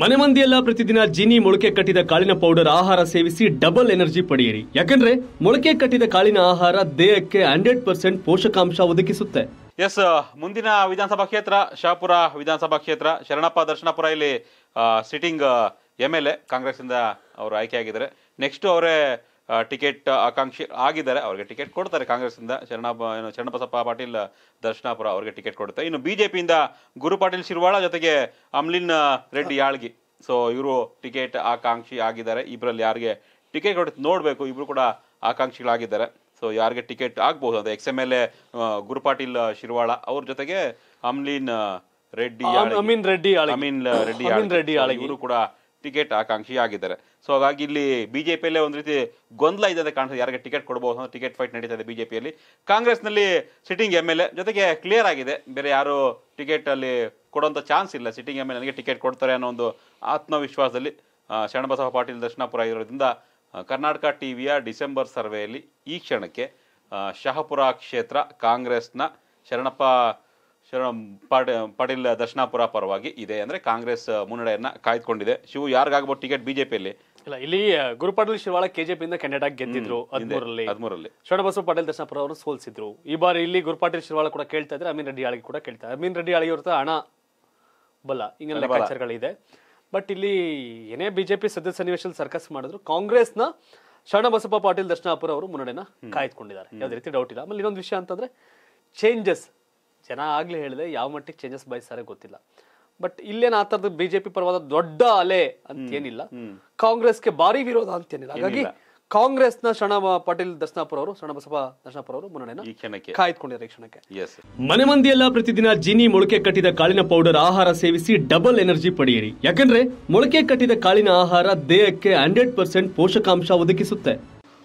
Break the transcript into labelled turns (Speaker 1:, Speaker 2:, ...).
Speaker 1: ಮನೆ ಮಂದಿಯೆಲ್ಲ ಪ್ರತಿದಿನ ಜಿನಿ ಮೊಳಕೆ ಕಟ್ಟಿದ ಕಾಳಿನ ಪೌಡರ್ ಆಹಾರ ಸೇವಿಸಿ ಡಬಲ್ ಎನರ್ಜಿ ಪಡೆಯಿರಿ ಯಾಕಂದ್ರೆ ಮೊಳಕೆ ಕಟ್ಟಿದ ಕಾಳಿನ ಆಹಾರ ದೇಹಕ್ಕೆ ಹಂಡ್ರೆಡ್ ಪರ್ಸೆಂಟ್ ಪೋಷಕಾಂಶ ಒದಗಿಸುತ್ತೆ
Speaker 2: ಎಸ್ ಮುಂದಿನ ವಿಧಾನಸಭಾ ಕ್ಷೇತ್ರ ಶಾಪುರ ವಿಧಾನಸಭಾ ಕ್ಷೇತ್ರ ಶರಣಪ್ಪ ದರ್ಶನಪುರ ಇಲ್ಲಿ ಸಿಟ್ಟಿಂಗ್ ಎಂ ಎಲ್ ಎ ಕಾಂಗ್ರೆಸ್ಸಿಂದ ಅವರು ಆಯ್ಕೆಯಾಗಿದ್ದಾರೆ ನೆಕ್ಸ್ಟ್ ಅವರೇ ಟಿಕೆಟ್ ಆಕಾಂಕ್ಷಿ ಆಗಿದ್ದಾರೆ ಅವರಿಗೆ ಟಿಕೆಟ್ ಕೊಡ್ತಾರೆ ಕಾಂಗ್ರೆಸ್ಸಿಂದ ಶರಣಪ್ಪ ಏನು ಶರಣಬಸಪ್ಪ ಪಾಟೀಲ್ ದರ್ಶನಾಪುರ ಅವರಿಗೆ ಟಿಕೆಟ್ ಕೊಡುತ್ತೆ ಇನ್ನು ಬಿ ಜೆ ಪಿಯಿಂದ ಗುರು ಪಾಟೀಲ್ ಶಿರ್ವಾಳ ಜೊತೆಗೆ ಅಮ್ಲಿನ್ ರೆಡ್ಡಿ ಯಾಳ್ಗಿ ಸೊ ಇವರು ಟಿಕೆಟ್ ಆಕಾಂಕ್ಷಿ ಆಗಿದ್ದಾರೆ ಇಬ್ಬರಲ್ಲಿ ಯಾರಿಗೆ ಟಿಕೆಟ್ ಕೊಡುತ್ತೆ ನೋಡಬೇಕು ಇಬ್ಬರು ಕೂಡ ಆಕಾಂಕ್ಷಿಗಳಾಗಿದ್ದಾರೆ ಸೊ ಯಾರಿಗೆ ಟಿಕೆಟ್ ಆಗ್ಬೋದು ಅಂದರೆ ex M L A Guru Patil Shirwal ಅವ್ರ ಜೊತೆಗೆ ಅಮ್ಲಿನ್ ರೆಡ್ಡಿ ಅಮೀನ್ ರೆಡ್ಡಿ ಅಮೀನ್ ರೆಡ್ಡಿ ಇವರು ಕೂಡ ಟಿಕೆಟ್ ಆಕಾಂಕ್ಷಿ ಆಗಿದ್ದಾರೆ ಸೊ ಹಾಗಾಗಿ ಇಲ್ಲಿ ಬಿ ಜೆ ಪಿಯಲ್ಲೇ ಒಂದು ರೀತಿ ಗೊಂದಲ ಇದೆ ಕಾಣಿಸ್ತದೆ ಯಾರಿಗೆ ಟಿಕೆಟ್ ಕೊಡ್ಬೋದು ಅಂತ ಟಿಕೆಟ್ ಫೈಟ್ ನಡೀತಾ ಇದೆ ಪಿಯಲ್ಲಿ ಕಾಂಗ್ರೆಸ್ನಲ್ಲಿ ಸಿಟ್ಟಿಂಗ್ ಎಮ್ ಎಲ್ ಎ ಜೊತೆಗೆ ಕ್ಲಿಯರ್ ಆಗಿದೆ ಬೇರೆ ಯಾರು ಟಿಕೆಟ್ ಅಲ್ಲಿ ಕೊಡೋಂಥ ಚಾನ್ಸ್ ಇಲ್ಲ ಸಿಟ್ಟಿಂಗ್ ಎಮ್ ಎಲ್ ನನಗೆ ಟಿಕೆಟ್ ಕೊಡ್ತಾರೆ ಅನ್ನೋ ಒಂದು ಆತ್ಮವಿಶ್ವಾಸದಲ್ಲಿ ಶರಣಬಸವ ಪಾಟೀಲ್ ದರ್ಶನಪುರ ಇರೋದ್ರಿಂದ ಕರ್ನಾಟಕ ಟಿ ವಿಯ ಡಿಸೆಂಬರ್ ಸರ್ವೆಯಲ್ಲಿ ಈ ಕ್ಷಣಕ್ಕೆ ಶಹಪುರ ಕ್ಷೇತ್ರ ಕಾಂಗ್ರೆಸ್ನ ಶರಣಪ್ಪ ಶರಣ ಪಾಟೀಲ್ ದರ್ಶನಾಪುರ ಪರವಾಗಿ ಇದೆ ಅಂದ್ರೆ ಕಾಂಗ್ರೆಸ್ ಮುನ್ನಡೆಯನ್ನ ಕಾಯ್ದುಕೊಂಡಿದೆ ಶಿವು ಯಾರಿಗಾಗ್ಬೋದು ಟಿಕೆಟ್ ಬಿಜೆಪಿಯಲ್ಲಿ
Speaker 1: ಇಲ್ಲ ಇಲ್ಲಿ ಗುರುಪಾಟೀಲ್ ಶಿರ್ವಾಳ ಕೆಜೆಪಿಯಿಂದ ಕ್ಯಾಂಡಿಡೇಟ್ ಆಗಿ ಗೆದ್ದಿದ್ರು ಹದಿಮೂರಲ್ಲಿ ಹದಿಮೂರಲ್ಲಿ ಬಸವ ಪಾಟೀಲ್ ದರ್ಶನಾಪುರ ಅವರು ಸೋಲಿಸಿದ್ರು ಈ ಬಾರಿ ಇಲ್ಲಿ ಗುರುಪಾಟೀಲ್ ಶಿರ್ವಾಳ ಕೂಡ ಕೇಳ್ತಾ ಇದ್ರೆ ಅಮೀನ್ ರೆಡ್ಡಿ ಆಳಿಗೆ ಕೂಡ ಕೇಳ್ತಾ ಅಮೀನ್ ರೆಡ್ಡಿ ಆಳಿ ಅವ್ರ ಹಣ ಬಲ್ಲ ಹಿಂಗೆಲ್ಲ ಇದೆ ಬಟ್ ಇಲ್ಲಿ ಏನೇ ಬಿಜೆಪಿ ಸದ್ಯ ಸನ್ನಿವೇಶದಲ್ಲಿ ಸರ್ಕಸ್ ಮಾಡಿದ್ರು ಕಾಂಗ್ರೆಸ್ನ ಬಸಪ್ಪ ಪಾಟೀಲ್ ದರ್ಶನಾಪುರ ಅವರು ಮುನ್ನಡೆಯನ್ನ ಕಾಯ್ದುಕೊಂಡಿದ್ದಾರೆ ಯಾವುದೇ ರೀತಿ ಡೌಟ್ ಇಲ್ಲ ಆಮೇಲೆ ಇನ್ನೊಂದು ವಿಷಯ ಅಂತಂದ್ರೆ ಚೇಂಜಸ್ ಜನ ಆಗಲೇ ಹೇಳಿದೆ ಯಾವ ಮಟ್ಟಿಗೆ ಚೇಂಜಸ್ ಬಯಸ್ತಾರೆ ಗೊತ್ತಿಲ್ಲ ಬಟ್ ಇಲ್ಲೇನ ಆ ಬಿಜೆಪಿ ಪರವಾದ ದೊಡ್ಡ ಅಲೆ ಅಂತ ಅಂತೇನಿಲ್ಲ ಕಾಂಗ್ರೆಸ್ಗೆ ಭಾರಿ ವಿರೋಧ ಅಂತೇನಿಲ್ಲ ಹಾಗಾಗಿ ಕಾಂಗ್ರೆಸ್ನ ಶರಣ ಪಾಟೀಲ್ ದರ್ಶನಾಪುರ ಅವರು ಶರಣ ಬಸಪ್ಪ ದರ್ಶನಾಪುರ ಅವರು ಮುನ್ನಡೆಯನ್ನು ಕಾಯ್ದುಕೊಂಡಿದ್ದಾರೆ ಕ್ಷಣಕ್ಕೆ ಮನೆ ಮಂದಿಯೆಲ್ಲ ಪ್ರತಿದಿನ ಜೀನಿ ಮೊಳಕೆ ಕಟ್ಟಿದ ಕಾಳಿನ ಪೌಡರ್ ಆಹಾರ ಸೇವಿಸಿ ಡಬಲ್ ಎನರ್ಜಿ ಪಡೆಯಿರಿ ಯಾಕಂದ್ರೆ ಮೊಳಕೆ ಕಟ್ಟಿದ ಕಾಳಿನ ಆಹಾರ ದೇಹಕ್ಕೆ ಹಂಡ್ರೆಡ್ ಪರ್ಸೆಂಟ್ ಪೋಷಕಾಂಶ ಒದಗಿಸುತ್ತೆ